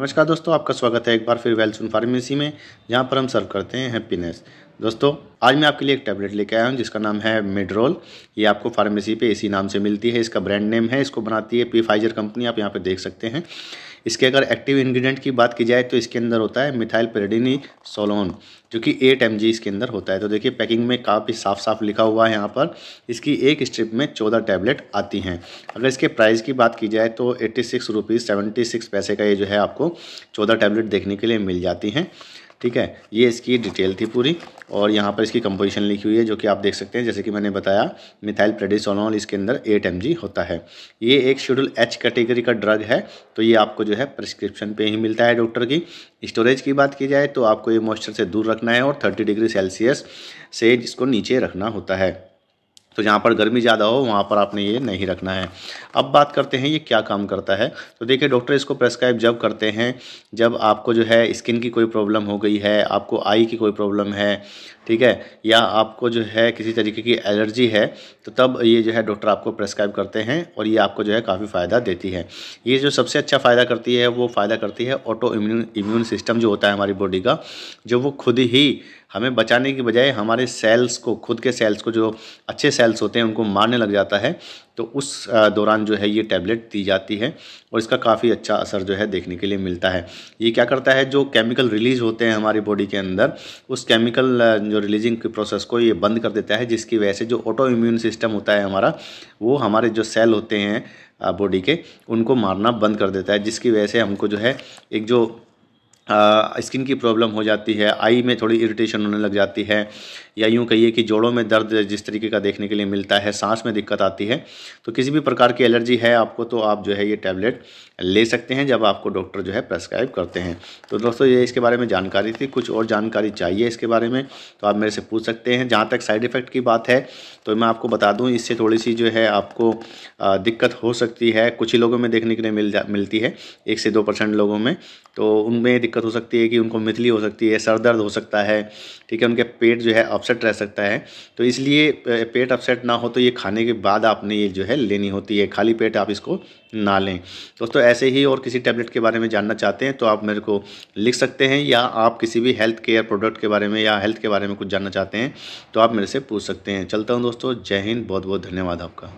नमस्कार दोस्तों आपका स्वागत है एक बार फिर वेल्सन फार्मेसी में जहाँ पर हम सर्व करते हैं हैप्पीनेस दोस्तों आज मैं आपके लिए एक टैबलेट लेके आया हूँ जिसका नाम है मिडरोल ये आपको फार्मेसी पे इसी नाम से मिलती है इसका ब्रांड नेम है इसको बनाती है पी फाइजर कंपनी आप यहाँ पे देख सकते हैं इसके अगर एक्टिव इंग्रेडिएंट की बात की जाए तो इसके अंदर होता है मिथाइल पेरेडिनी सोलोन जो कि एट एम इसके अंदर होता है तो देखिए पैकिंग में काफ़ी साफ साफ लिखा हुआ है यहाँ पर इसकी एक स्ट्रिप में चौदह टैबलेट आती हैं अगर इसके प्राइस की बात की जाए तो eighty six rupees seventy six पैसे का ये जो है आपको चौदह टैबलेट देखने के लिए मिल जाती हैं ठीक है ये इसकी डिटेल थी पूरी और यहाँ पर इसकी कंपोजिशन लिखी हुई है जो कि आप देख सकते हैं जैसे कि मैंने बताया मिथाइल प्रेडिसोनॉल इसके अंदर एट एम होता है ये एक शेड्यूल एच कैटेगरी का ड्रग है तो ये आपको जो है प्रिस्क्रिप्शन पे ही मिलता है डॉक्टर की स्टोरेज की बात की जाए तो आपको ये मॉइस्चर से दूर रखना है और थर्टी डिग्री सेल्सियस से इसको नीचे रखना होता है तो जहाँ पर गर्मी ज़्यादा हो वहाँ पर आपने ये नहीं रखना है अब बात करते हैं ये क्या काम करता है तो देखिए डॉक्टर इसको प्रेस्क्राइब जब करते हैं जब आपको जो है स्किन की कोई प्रॉब्लम हो गई है आपको आई की कोई प्रॉब्लम है ठीक है या आपको जो है किसी तरीके की एलर्जी है तो तब ये जो है डॉक्टर आपको प्रेस्क्राइब करते हैं और ये आपको जो है काफ़ी फ़ायदा देती है ये जो सबसे अच्छा फ़ायदा करती है वो फ़ायदा करती है ऑटो इम्यून इम्यून सिस्टम जो होता है हमारी बॉडी का जो वो खुद ही हमें बचाने की बजाय हमारे सेल्स को खुद के सेल्स को जो अच्छे सेल्स होते हैं उनको मारने लग जाता है तो उस दौरान जो है ये टैबलेट दी जाती है और इसका काफ़ी अच्छा असर जो है देखने के लिए मिलता है ये क्या करता है जो केमिकल रिलीज होते हैं हमारी बॉडी के अंदर उस केमिकल जो रिलीजिंग की प्रोसेस को ये बंद कर देता है जिसकी वजह से जो ऑटो इम्यून सिस्टम होता है हमारा वो हमारे जो सेल होते हैं बॉडी के उनको मारना बंद कर देता है जिसकी वजह से हमको जो है एक जो स्किन की प्रॉब्लम हो जाती है आई में थोड़ी इरिटेशन होने लग जाती है या यूँ कहिए कि जोड़ों में दर्द जिस तरीके का देखने के लिए मिलता है सांस में दिक्कत आती है तो किसी भी प्रकार की एलर्जी है आपको तो आप जो है ये टैबलेट ले सकते हैं जब आपको डॉक्टर जो है प्रेस्क्राइब करते हैं तो दोस्तों ये इसके बारे में जानकारी थी कुछ और जानकारी चाहिए इसके बारे में तो आप मेरे से पूछ सकते हैं जहाँ तक साइड इफ़ेक्ट की बात है तो मैं आपको बता दूँ इससे थोड़ी सी जो है आपको दिक्कत हो सकती है कुछ ही लोगों में देखने के लिए मिल जा मिलती है एक से दो परसेंट लोगों में तो उनमें दिक्कत हो सकती है कि उनको मिथली हो सकती है सर दर्द हो सकता है ठीक है उनके पेट जो है अपसेट रह सकता है तो इसलिए पेट अपसेट ना हो तो ये खाने के बाद आपने ये जो है लेनी होती है खाली पेट आप इसको ना लें दोस्तों ऐसे ही और किसी टैबलेट के बारे में जानना चाहते हैं तो आप मेरे को लिख सकते हैं या आप किसी भी हेल्थ केयर प्रोडक्ट के बारे में या हेल्थ के बारे में कुछ जानना चाहते हैं तो आप मेरे से पूछ सकते हैं चलता हूँ दोस्तों जय हिंद बहुत बहुत धन्यवाद आपका